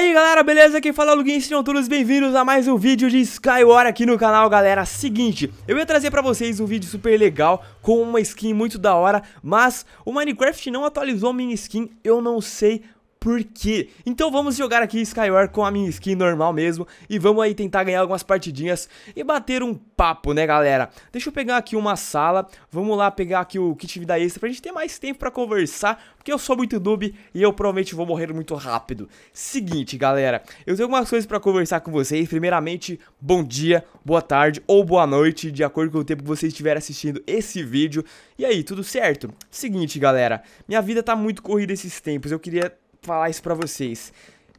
aí galera, beleza? Quem fala é o Luguin, sejam todos bem-vindos a mais um vídeo de Skywar aqui no canal, galera Seguinte, eu ia trazer pra vocês um vídeo super legal, com uma skin muito da hora Mas o Minecraft não atualizou a minha skin, eu não sei por quê? Então vamos jogar aqui Skyward com a minha skin normal mesmo e vamos aí tentar ganhar algumas partidinhas e bater um papo, né galera? Deixa eu pegar aqui uma sala, vamos lá pegar aqui o kit vida extra pra gente ter mais tempo pra conversar, porque eu sou muito noob e eu provavelmente vou morrer muito rápido. Seguinte, galera, eu tenho algumas coisas pra conversar com vocês, primeiramente, bom dia, boa tarde ou boa noite, de acordo com o tempo que vocês estiverem assistindo esse vídeo. E aí, tudo certo? Seguinte, galera, minha vida tá muito corrida esses tempos, eu queria falar isso pra vocês.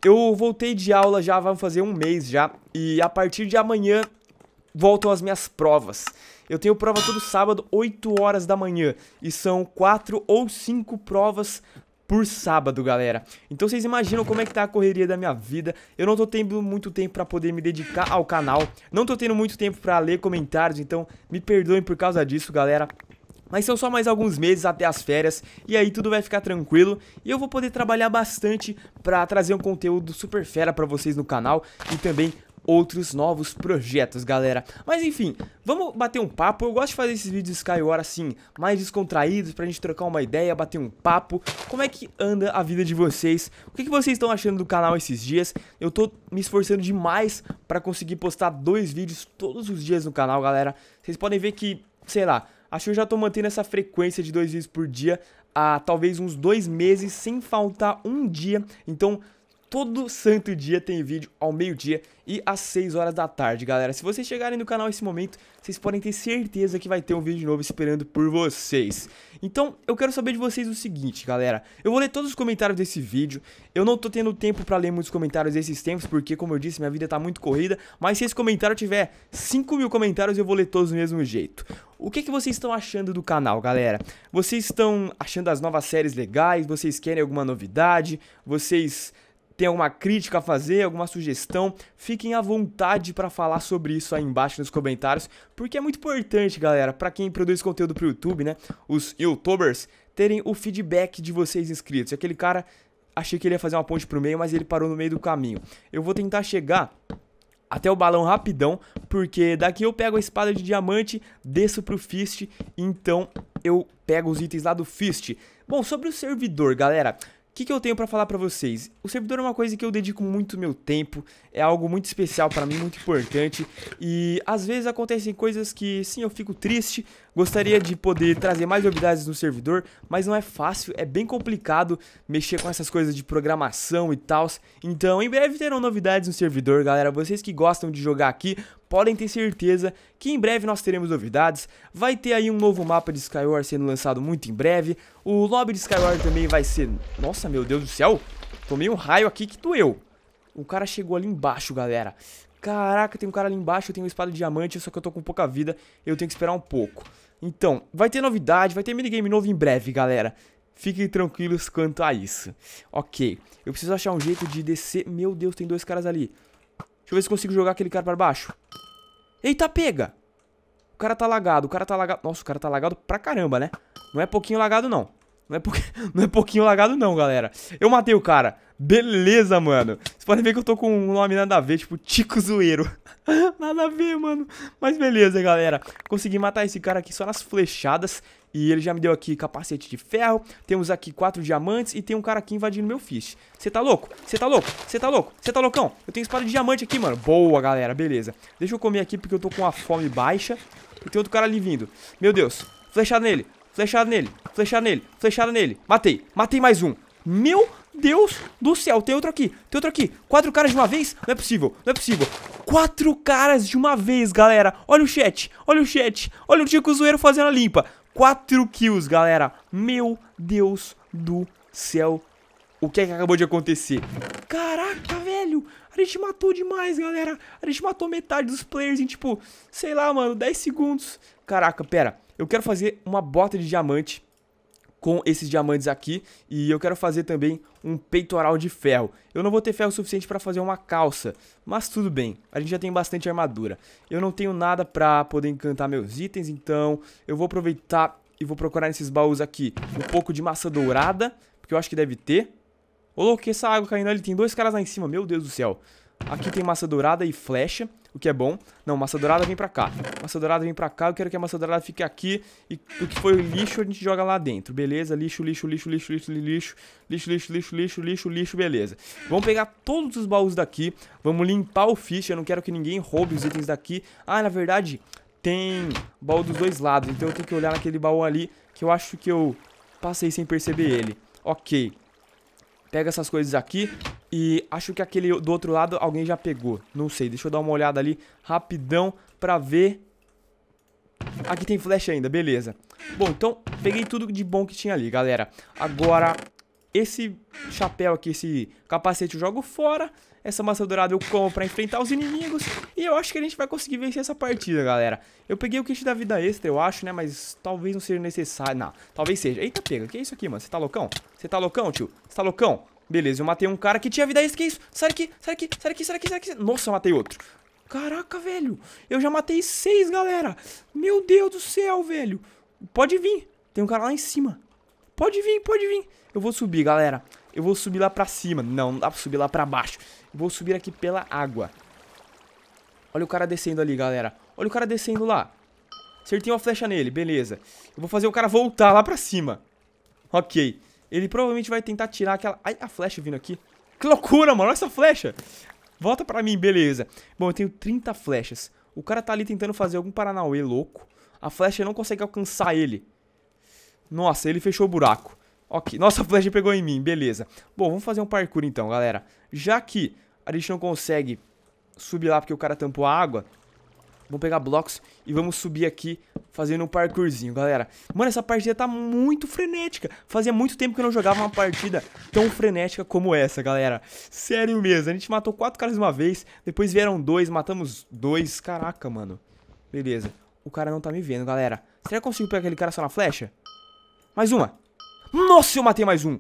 Eu voltei de aula já, vamos fazer um mês já, e a partir de amanhã voltam as minhas provas. Eu tenho prova todo sábado, 8 horas da manhã, e são 4 ou 5 provas por sábado, galera. Então vocês imaginam como é que tá a correria da minha vida. Eu não tô tendo muito tempo para poder me dedicar ao canal. Não tô tendo muito tempo para ler comentários, então me perdoem por causa disso, galera. Mas são só mais alguns meses até as férias e aí tudo vai ficar tranquilo e eu vou poder trabalhar bastante para trazer um conteúdo super fera para vocês no canal e também outros novos projetos, galera. Mas enfim, vamos bater um papo. Eu gosto de fazer esses vídeos Skywar assim, mais descontraídos, pra gente trocar uma ideia, bater um papo. Como é que anda a vida de vocês? O que, que vocês estão achando do canal esses dias? Eu tô me esforçando demais para conseguir postar dois vídeos todos os dias no canal, galera. Vocês podem ver que, sei lá, Acho que eu já tô mantendo essa frequência de dois vídeos por dia há talvez uns dois meses, sem faltar um dia. Então, Todo santo dia tem vídeo ao meio-dia e às 6 horas da tarde, galera. Se vocês chegarem no canal nesse momento, vocês podem ter certeza que vai ter um vídeo novo esperando por vocês. Então, eu quero saber de vocês o seguinte, galera. Eu vou ler todos os comentários desse vídeo. Eu não tô tendo tempo pra ler muitos comentários desses tempos, porque, como eu disse, minha vida tá muito corrida. Mas se esse comentário tiver 5 mil comentários, eu vou ler todos do mesmo jeito. O que, que vocês estão achando do canal, galera? Vocês estão achando as novas séries legais? Vocês querem alguma novidade? Vocês tem alguma crítica a fazer, alguma sugestão, fiquem à vontade para falar sobre isso aí embaixo nos comentários, porque é muito importante, galera, para quem produz conteúdo para o YouTube, né? Os YouTubers terem o feedback de vocês inscritos. Aquele cara, achei que ele ia fazer uma ponte pro meio, mas ele parou no meio do caminho. Eu vou tentar chegar até o balão rapidão, porque daqui eu pego a espada de diamante, desço pro Fist, então eu pego os itens lá do Fist. Bom, sobre o servidor, galera, o que, que, eu tenho para falar para vocês? O servidor é uma coisa que eu dedico muito meu tempo, é algo muito especial para mim, muito importante, e às vezes acontecem coisas que sim, eu fico triste, Gostaria de poder trazer mais novidades no servidor, mas não é fácil, é bem complicado mexer com essas coisas de programação e tal. Então, em breve terão novidades no servidor, galera. Vocês que gostam de jogar aqui, podem ter certeza que em breve nós teremos novidades. Vai ter aí um novo mapa de Skyward sendo lançado muito em breve. O lobby de Skyward também vai ser... Nossa, meu Deus do céu! Tomei um raio aqui que doeu. O cara chegou ali embaixo, galera. Caraca, tem um cara ali embaixo, eu tenho uma espada de diamante, só que eu tô com pouca vida, eu tenho que esperar um pouco. Então, vai ter novidade, vai ter minigame novo em breve, galera. Fiquem tranquilos quanto a isso. Ok, eu preciso achar um jeito de descer. Meu Deus, tem dois caras ali. Deixa eu ver se consigo jogar aquele cara pra baixo. Eita, pega! O cara tá lagado, o cara tá lagado. Nossa, o cara tá lagado pra caramba, né? Não é pouquinho lagado, não. Não é, não é pouquinho lagado não, galera. Eu matei o cara. Beleza, mano. Vocês podem ver que eu tô com um nome nada a ver, tipo Tico Zoeiro. nada a ver, mano. Mas beleza, galera. Consegui matar esse cara aqui só nas flechadas. E ele já me deu aqui capacete de ferro. Temos aqui quatro diamantes e tem um cara aqui invadindo meu fish. Você tá louco? Você tá louco? Você tá louco? Você tá loucão? Eu tenho espada de diamante aqui, mano. Boa, galera. Beleza. Deixa eu comer aqui porque eu tô com a fome baixa. E tem outro cara ali vindo. Meu Deus. Flechada nele. Flechada nele, flechada nele, flechada nele. Matei, matei mais um. Meu Deus do céu, tem outro aqui, tem outro aqui. Quatro caras de uma vez? Não é possível, não é possível. Quatro caras de uma vez, galera. Olha o chat, olha o chat. Olha o Tico Zoeiro fazendo a limpa. Quatro kills, galera. Meu Deus do céu. O que é que acabou de acontecer? Caraca, velho. A gente matou demais, galera. A gente matou metade dos players em, tipo, sei lá, mano, 10 segundos caraca, pera, eu quero fazer uma bota de diamante com esses diamantes aqui e eu quero fazer também um peitoral de ferro. Eu não vou ter ferro suficiente para fazer uma calça, mas tudo bem, a gente já tem bastante armadura. Eu não tenho nada para poder encantar meus itens, então eu vou aproveitar e vou procurar nesses baús aqui um pouco de massa dourada, porque eu acho que deve ter. Ô louco, que essa água caindo ali, tem dois caras lá em cima, meu Deus do céu. Aqui tem massa dourada e flecha o que é bom. Não, massa dourada vem pra cá. Massa dourada vem pra cá, eu quero que a massa dourada fique aqui. E o que foi lixo a gente joga lá dentro, beleza? Lixo, lixo, lixo, lixo, lixo, lixo, lixo, lixo, lixo, lixo, lixo, lixo, beleza. Vamos pegar todos os baús daqui, vamos limpar o fish, eu não quero que ninguém roube os itens daqui. Ah, na verdade, tem baú dos dois lados, então eu tenho que olhar naquele baú ali, que eu acho que eu passei sem perceber ele. Ok. Pega essas coisas aqui, e acho que aquele do outro lado alguém já pegou. Não sei, deixa eu dar uma olhada ali rapidão pra ver. Aqui tem flecha ainda, beleza. Bom, então peguei tudo de bom que tinha ali, galera. Agora, esse chapéu aqui, esse capacete eu jogo fora. Essa maçã dourada eu como pra enfrentar os inimigos. E eu acho que a gente vai conseguir vencer essa partida, galera. Eu peguei o kit da vida extra, eu acho, né? Mas talvez não seja necessário. Não, talvez seja. Eita, pega. Que é isso aqui, mano? Você tá loucão? Você tá loucão, tio? Você tá loucão? Beleza, eu matei um cara que tinha vida isso, que é isso? Sai daqui, sai daqui, sai daqui, sai daqui, sai daqui. Nossa, eu matei outro. Caraca, velho. Eu já matei seis, galera. Meu Deus do céu, velho. Pode vir. Tem um cara lá em cima. Pode vir, pode vir. Eu vou subir, galera. Eu vou subir lá pra cima. Não, não dá pra subir lá pra baixo. Eu vou subir aqui pela água. Olha o cara descendo ali, galera. Olha o cara descendo lá. Acertei uma flecha nele, beleza. Eu vou fazer o cara voltar lá pra cima. Ok. Ele provavelmente vai tentar tirar aquela... Ai, a flecha vindo aqui. Que loucura, mano. Olha essa flecha. Volta pra mim, beleza. Bom, eu tenho 30 flechas. O cara tá ali tentando fazer algum paranauê louco. A flecha não consegue alcançar ele. Nossa, ele fechou o buraco. Ok, nossa, a flecha pegou em mim, beleza. Bom, vamos fazer um parkour então, galera. Já que a gente não consegue subir lá porque o cara tampou a água, Vamos pegar blocos e vamos subir aqui fazendo um parkourzinho, galera. Mano, essa partida tá muito frenética. Fazia muito tempo que eu não jogava uma partida tão frenética como essa, galera. Sério mesmo, a gente matou quatro caras de uma vez, depois vieram dois, matamos dois. Caraca, mano. Beleza. O cara não tá me vendo, galera. Será que eu consigo pegar aquele cara só na flecha? Mais uma. Nossa, eu matei mais um.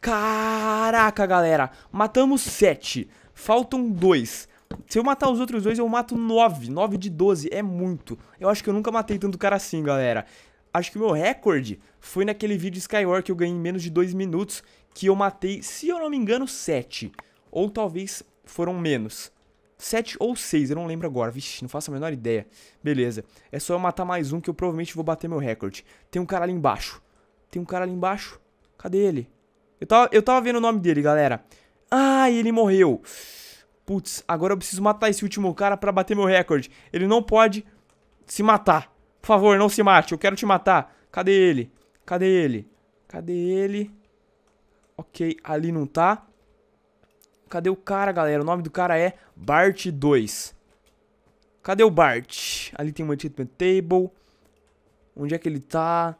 Caraca, galera. Matamos sete. Faltam dois. Se eu matar os outros dois, eu mato 9. 9 de 12, é muito. Eu acho que eu nunca matei tanto cara assim, galera. Acho que o meu recorde foi naquele vídeo de Skyward que eu ganhei em menos de 2 minutos, que eu matei, se eu não me engano, 7. Ou talvez foram menos. 7 ou 6, eu não lembro agora. Vixe, não faço a menor ideia. Beleza. É só eu matar mais um que eu provavelmente vou bater meu recorde. Tem um cara ali embaixo. Tem um cara ali embaixo. Cadê ele? Eu tava, eu tava vendo o nome dele, galera. Ah, ele morreu. Putz, agora eu preciso matar esse último cara pra bater meu recorde. Ele não pode se matar. Por favor, não se mate. Eu quero te matar. Cadê ele? Cadê ele? Cadê ele? Ok, ali não tá. Cadê o cara, galera? O nome do cara é Bart 2. Cadê o Bart? Ali tem uma achievement table. Onde é que ele tá?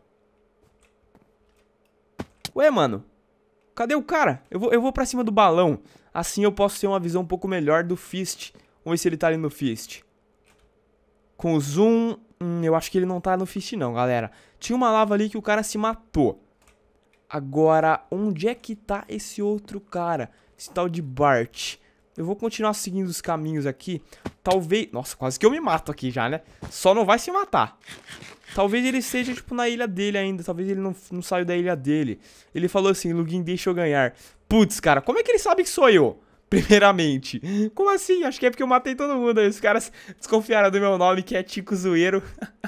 Ué, mano. Cadê o cara? Eu vou, eu vou pra cima do balão. Assim eu posso ter uma visão um pouco melhor do Fist. Vamos ver se ele tá ali no Fist. Com o zoom... Hum, eu acho que ele não tá no Fist não, galera. Tinha uma lava ali que o cara se matou. Agora, onde é que tá esse outro cara? Esse tal de Bart. Eu vou continuar seguindo os caminhos aqui. Talvez... Nossa, quase que eu me mato aqui já, né? Só não vai se matar. Talvez ele seja, tipo, na ilha dele ainda. Talvez ele não, não saia da ilha dele. Ele falou assim, Lugin, deixa eu ganhar. Putz, cara, como é que ele sabe que sou eu? Primeiramente. Como assim? Acho que é porque eu matei todo mundo. Aí os caras desconfiaram do meu nome, que é Tico Zoeiro.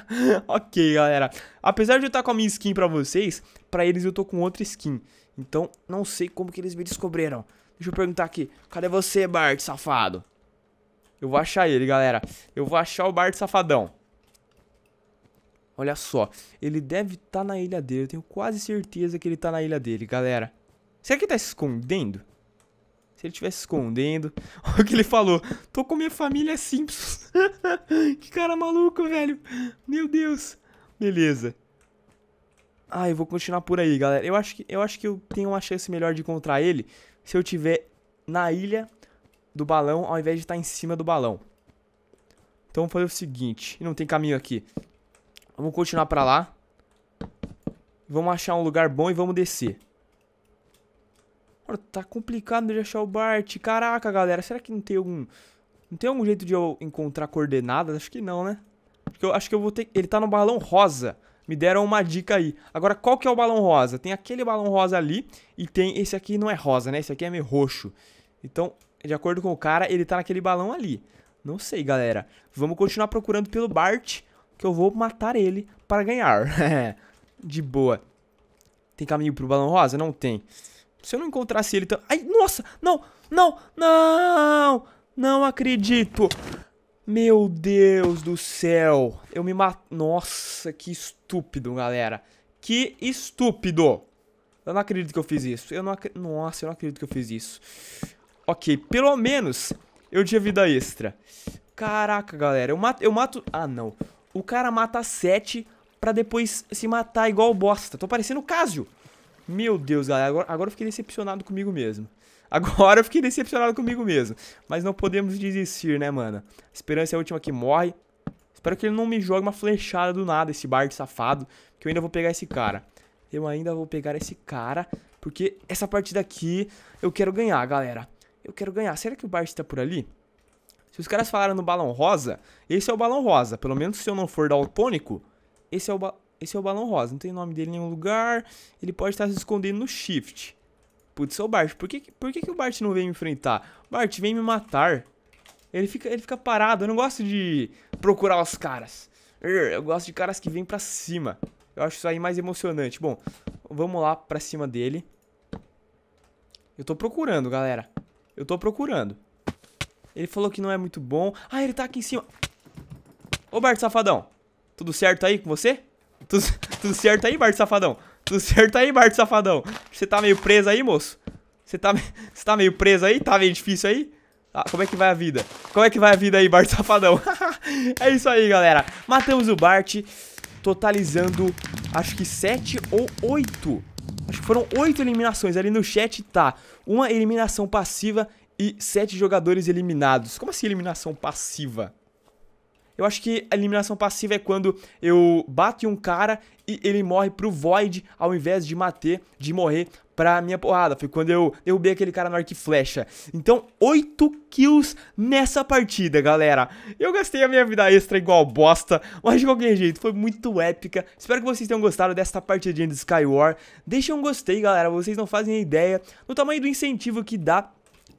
ok, galera. Apesar de eu estar com a minha skin pra vocês, pra eles eu tô com outra skin. Então, não sei como que eles me descobriram. Deixa eu perguntar aqui. Cadê você, Bart, safado? Eu vou achar ele, galera. Eu vou achar o Bart safadão. Olha só. Ele deve estar tá na ilha dele. Eu tenho quase certeza que ele está na ilha dele, galera. Será que ele tá se escondendo? Se ele estivesse escondendo. Olha o que ele falou. Tô com minha família Simpsons. que cara maluco, velho. Meu Deus. Beleza. Ah, eu vou continuar por aí, galera. Eu acho que eu, acho que eu tenho uma chance melhor de encontrar ele se eu tiver na ilha do balão ao invés de estar em cima do balão. Então vamos fazer o seguinte. Não tem caminho aqui. Vamos continuar pra lá. Vamos achar um lugar bom e vamos descer. Mano, tá complicado de achar o Bart. Caraca, galera. Será que não tem algum... Não tem algum jeito de eu encontrar coordenadas? Acho que não, né? Acho que eu, acho que eu vou ter... Ele tá no balão rosa me deram uma dica aí. Agora, qual que é o balão rosa? Tem aquele balão rosa ali e tem esse aqui não é rosa, né? Esse aqui é meio roxo. Então, de acordo com o cara, ele tá naquele balão ali. Não sei, galera. Vamos continuar procurando pelo Bart, que eu vou matar ele para ganhar. de boa. Tem caminho pro balão rosa? Não tem. Se eu não encontrasse ele... Ai, nossa! Não! Não! Não! Não acredito! Meu Deus do céu. Eu me mato. Nossa, que estúpido, galera. Que estúpido. Eu não acredito que eu fiz isso. Eu não ac... Nossa, eu não acredito que eu fiz isso. Ok, pelo menos eu tinha vida extra. Caraca, galera. Eu mato... Eu mato... Ah, não. O cara mata sete pra depois se matar igual bosta. Tô parecendo o Casio. Meu Deus, galera, agora, agora eu fiquei decepcionado comigo mesmo. Agora eu fiquei decepcionado comigo mesmo. Mas não podemos desistir, né, mano? esperança é a última que morre. Espero que ele não me jogue uma flechada do nada, esse Bard safado. Que eu ainda vou pegar esse cara. Eu ainda vou pegar esse cara. Porque essa partida aqui eu quero ganhar, galera. Eu quero ganhar. Será que o Bart está por ali? Se os caras falaram no balão rosa, esse é o balão rosa. Pelo menos se eu não for daltônico, esse é o balão... Esse é o balão rosa, não tem nome dele em nenhum lugar. Ele pode estar se escondendo no shift. Putz, é o Bart. Por que, por que, que o Bart não vem me enfrentar? Bart, vem me matar. Ele fica, ele fica parado. Eu não gosto de procurar os caras. Eu gosto de caras que vêm pra cima. Eu acho isso aí mais emocionante. Bom, vamos lá pra cima dele. Eu tô procurando, galera. Eu tô procurando. Ele falou que não é muito bom. Ah, ele tá aqui em cima. Ô, Bart Safadão. Tudo certo aí com você? Tudo, tudo certo aí, Bart Safadão? Tudo certo aí, Bart Safadão? Você tá meio preso aí, moço? Você tá, você tá meio preso aí? Tá meio difícil aí? Ah, como é que vai a vida? Como é que vai a vida aí, Bart Safadão? é isso aí, galera. Matamos o Bart, totalizando acho que 7 ou 8. Acho que foram 8 eliminações. Ali no chat tá uma eliminação passiva e 7 jogadores eliminados. Como assim eliminação passiva? Eu acho que a eliminação passiva é quando eu bato em um cara e ele morre pro Void ao invés de matar, de morrer pra minha porrada. Foi quando eu derrubei aquele cara no arco e flecha. Então, 8 kills nessa partida, galera. Eu gastei a minha vida extra igual bosta, mas de qualquer jeito, foi muito épica. Espero que vocês tenham gostado desta partidinha de Skywar. Deixa um gostei, galera, vocês não fazem ideia do tamanho do incentivo que dá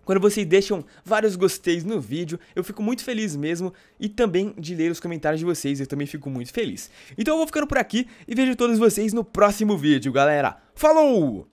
quando vocês deixam vários gosteis no vídeo, eu fico muito feliz mesmo e também de ler os comentários de vocês, eu também fico muito feliz. Então eu vou ficando por aqui e vejo todos vocês no próximo vídeo, galera. Falou!